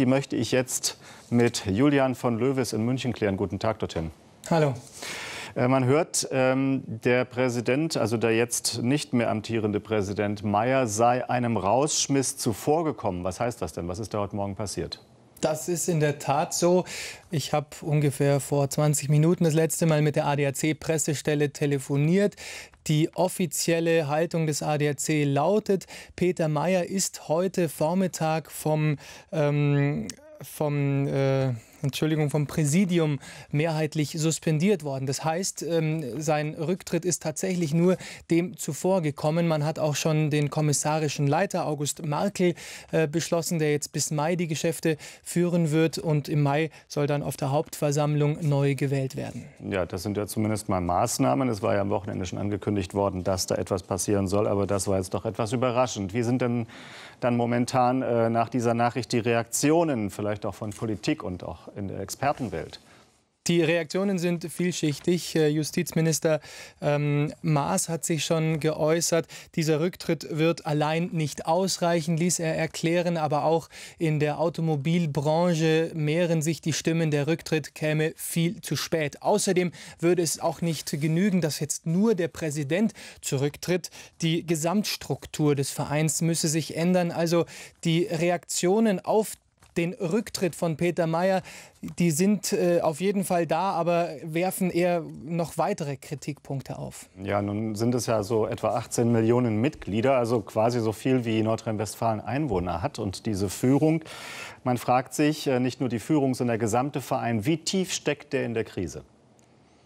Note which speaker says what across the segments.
Speaker 1: die möchte ich jetzt mit Julian von Löwes in München klären. Guten Tag dorthin. Hallo. Äh, man hört, ähm, der Präsident, also der jetzt nicht mehr amtierende Präsident Mayer, sei einem Rausschmiss zuvorgekommen. Was heißt das denn? Was ist da heute Morgen passiert?
Speaker 2: Das ist in der Tat so. Ich habe ungefähr vor 20 Minuten das letzte Mal mit der ADAC-Pressestelle telefoniert. Die offizielle Haltung des ADAC lautet, Peter Mayer ist heute Vormittag vom, ähm, vom äh, Entschuldigung, vom Präsidium mehrheitlich suspendiert worden. Das heißt, ähm, sein Rücktritt ist tatsächlich nur dem zuvor gekommen. Man hat auch schon den kommissarischen Leiter August Markel äh, beschlossen, der jetzt bis Mai die Geschäfte führen wird. Und im Mai soll dann auf der Hauptversammlung neu gewählt werden.
Speaker 1: Ja, das sind ja zumindest mal Maßnahmen. Es war ja am Wochenende schon angekündigt worden, dass da etwas passieren soll. Aber das war jetzt doch etwas überraschend. Wie sind denn dann momentan äh, nach dieser Nachricht die Reaktionen vielleicht auch von Politik und auch in der Expertenwelt. Die Reaktionen sind
Speaker 2: vielschichtig. Justizminister ähm, Maas hat sich schon geäußert, dieser Rücktritt wird allein nicht ausreichen, ließ er erklären. Aber auch in der Automobilbranche mehren sich die Stimmen, der Rücktritt käme viel zu spät. Außerdem würde es auch nicht genügen, dass jetzt nur der Präsident zurücktritt. Die Gesamtstruktur des Vereins müsse sich ändern. Also die Reaktionen auf die den Rücktritt von Peter Mayer. Die sind äh, auf jeden Fall da, aber werfen eher noch weitere Kritikpunkte auf.
Speaker 1: Ja, nun sind es ja so etwa 18 Millionen Mitglieder, also quasi so viel wie Nordrhein-Westfalen Einwohner hat. Und diese Führung, man fragt sich, äh, nicht nur die Führung, sondern der gesamte Verein, wie tief steckt der in der Krise?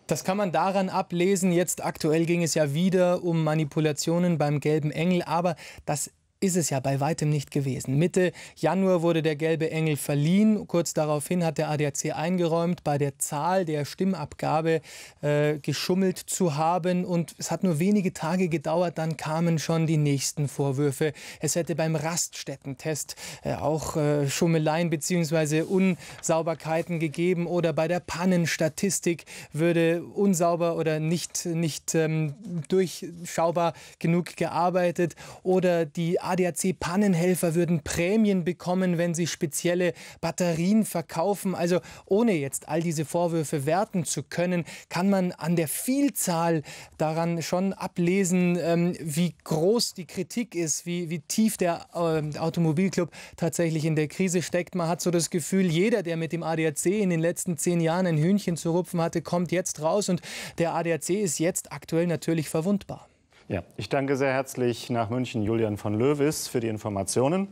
Speaker 2: Das kann man daran ablesen. Jetzt aktuell ging es ja wieder um Manipulationen beim gelben Engel, aber das ist es ja bei weitem nicht gewesen. Mitte Januar wurde der gelbe Engel verliehen. Kurz daraufhin hat der ADAC eingeräumt, bei der Zahl der Stimmabgabe äh, geschummelt zu haben. Und es hat nur wenige Tage gedauert, dann kamen schon die nächsten Vorwürfe. Es hätte beim Raststättentest äh, auch äh, Schummeleien bzw. Unsauberkeiten gegeben oder bei der Pannenstatistik würde unsauber oder nicht, nicht ähm, durchschaubar genug gearbeitet oder die ADAC-Pannenhelfer würden Prämien bekommen, wenn sie spezielle Batterien verkaufen. Also ohne jetzt all diese Vorwürfe werten zu können, kann man an der Vielzahl daran schon ablesen, ähm, wie groß die Kritik ist, wie, wie tief der äh, Automobilclub tatsächlich in der Krise steckt. Man hat so das Gefühl, jeder, der mit dem ADAC in den letzten zehn Jahren ein Hühnchen zu rupfen hatte, kommt jetzt raus und der ADAC ist jetzt aktuell natürlich verwundbar.
Speaker 1: Ja, ich danke sehr herzlich nach München Julian von Löwis für die Informationen.